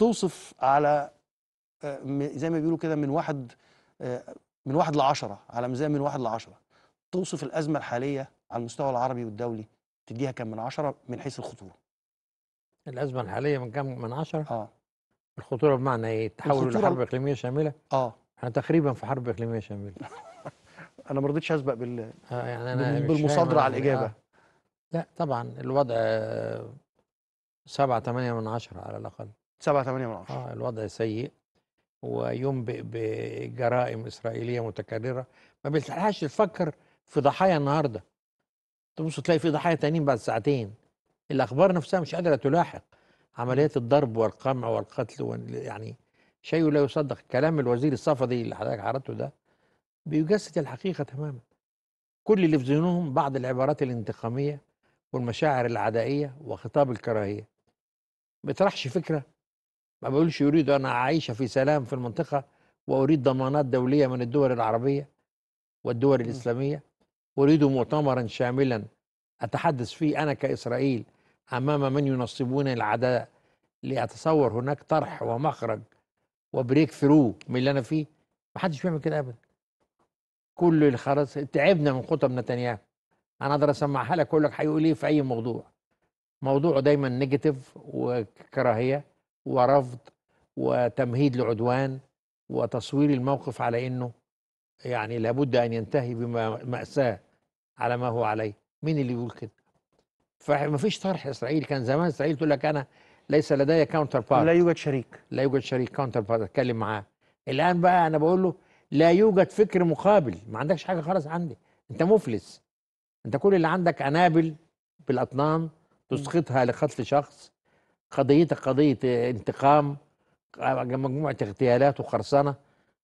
توصف على آه، زي ما بيقولوا كده من واحد آه، من واحد لعشرة على ميزان من واحد لعشرة توصف الأزمة الحالية على المستوى العربي والدولي تديها كم من عشرة من حيث الخطورة الأزمة الحالية من كم من عشرة؟ اه الخطورة بمعنى إيه؟ تحول لحرب إقليمية شاملة؟ اه احنا تقريبا في حرب إقليمية شاملة أنا ما رضيتش أسبق بال آه يعني أنا بالمصادرة على الإجابة آه. لا طبعا الوضع آه، سبعة تمانية من عشرة على الأقل 7 8 من عشرة آه الوضع سيء وينبئ بجرائم إسرائيلية متكررة ما بتلحقش تفكر في ضحايا النهاردة تبص تلاقي في ضحايا تانيين بعد ساعتين الأخبار نفسها مش قادرة تلاحق عمليات الضرب والقمع والقتل يعني شيء لا يصدق كلام الوزير الصفدي اللي حضرتك عرضته ده بيجسد الحقيقة تماما كل اللي في ذهنهم بعض العبارات الانتقامية والمشاعر العدائية وخطاب الكراهية ما بيطرحش فكرة ما بقولش يريد أن أعيش في سلام في المنطقة وأريد ضمانات دولية من الدول العربية والدول الإسلامية أريد مؤتمرا شاملا أتحدث فيه أنا كإسرائيل أمام من ينصبون العداء لأتصور هناك طرح ومخرج وبريك ثرو من اللي أنا فيه محدش بيعمل كده أبدا كل الخرس تعبنا من خطب نتنياهو أنا أقدر أسمعها لك أقول لك هيقول إيه في أي موضوع موضوعه دايما نيجاتيف وكراهية ورفض وتمهيد لعدوان وتصوير الموقف على انه يعني لابد ان ينتهي بمأساة على ما هو عليه مين اللي يقول كده فما فيش طرح اسرائيلي كان زمان اسرائيل تقول لك انا ليس لدي كاونتر بارت لا يوجد شريك لا يوجد شريك كاونتر بارت اتكلم معاه الان بقى انا بقول له لا يوجد فكر مقابل ما عندكش حاجه خالص عندي انت مفلس انت كل اللي عندك انابل بالاطنان تسقطها لقتل شخص قضيتك قضية انتقام مجموعة اغتيالات وقرصنة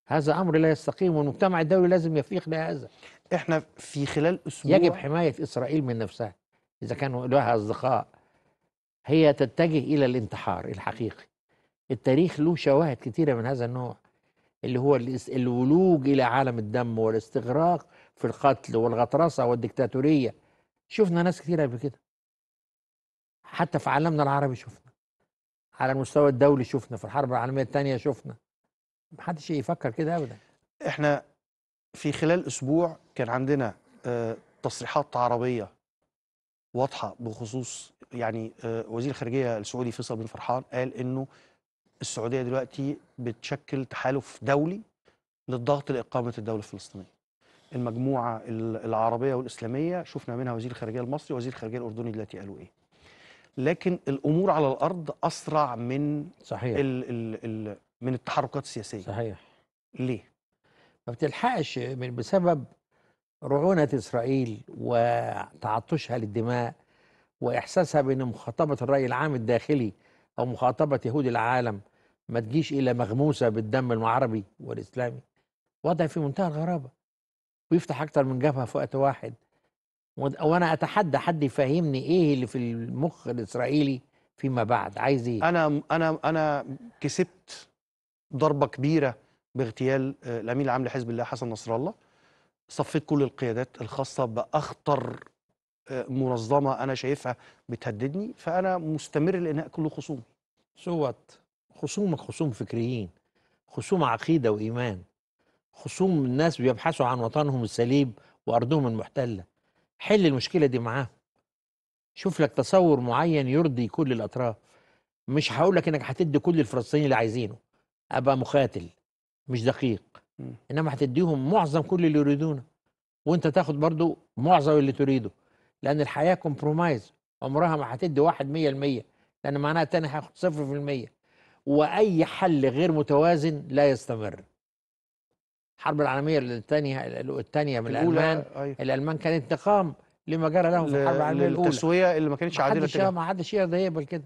هذا أمر لا يستقيم والمجتمع الدولي لازم يفيق لهذا احنا في خلال أسبوع يجب حماية إسرائيل من نفسها إذا كانوا لها أصدقاء هي تتجه إلى الانتحار الحقيقي التاريخ له شواهد كثيره من هذا النوع اللي هو الولوج إلى عالم الدم والاستغراق في القتل والغطرسة والديكتاتورية شفنا ناس كثيره قبل كده حتى في عالمنا العربي شفنا على المستوى الدولي شفنا في الحرب العالميه الثانيه شفنا محدش يفكر كده ابدا احنا في خلال اسبوع كان عندنا آه، تصريحات عربيه واضحه بخصوص يعني آه، وزير الخارجيه السعودي فيصل بن فرحان قال انه السعوديه دلوقتي بتشكل تحالف دولي للضغط لاقامه الدوله الفلسطينيه المجموعه العربيه والاسلاميه شفنا منها وزير الخارجيه المصري ووزير الخارجيه الاردني دلوقتي قالوا ايه لكن الامور على الارض اسرع من صحيح الـ الـ الـ من التحركات السياسيه صحيح ليه؟ ما بتلحقش من بسبب رعونه اسرائيل وتعطشها للدماء واحساسها بان مخاطبه الراي العام الداخلي او مخاطبه يهود العالم ما تجيش الا مغموسه بالدم العربي والاسلامي وضع في منتهى الغرابه ويفتح اكتر من جبهه في وقت واحد وانا اتحدى حد يفهمني ايه اللي في المخ الاسرائيلي فيما بعد عايز ايه انا انا انا كسبت ضربه كبيره باغتيال آه، الامين العام لحزب الله حسن نصر الله صفيت كل القيادات الخاصه باخطر آه، منظمه انا شايفها بتهددني فانا مستمر لانهاء كل خصومي صوت خصومك خصوم فكريين خصوم عقيده وايمان خصوم الناس بيبحثوا عن وطنهم السليب وارضهم المحتله حل المشكله دي معاهم شوف لك تصور معين يرضي كل الاطراف مش هقول لك انك هتدي كل الفلسطينيين اللي عايزينه ابقى مخاتل مش دقيق انما هتديهم معظم كل اللي يريدونه وانت تاخد برضو معظم اللي تريده لان الحياه كومبرومايز عمرها ما هتدي واحد مية المية لان معناها التاني هياخد صفر في المية واي حل غير متوازن لا يستمر الحرب العالميه الثانيه الثانيه الالمان أيوة. الالمان كانت انتقام لما جرى لهم في الحرب العالميه الاولى التسويه اللي ما كانتش عادله ما حدش يقدر يقبل كده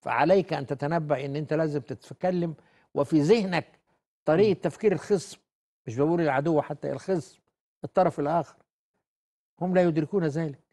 فعليك ان تتنبأ ان انت لازم تتكلم وفي ذهنك طريقه تفكير الخصم مش بقول العدو حتى الخصم الطرف الاخر هم لا يدركون ذلك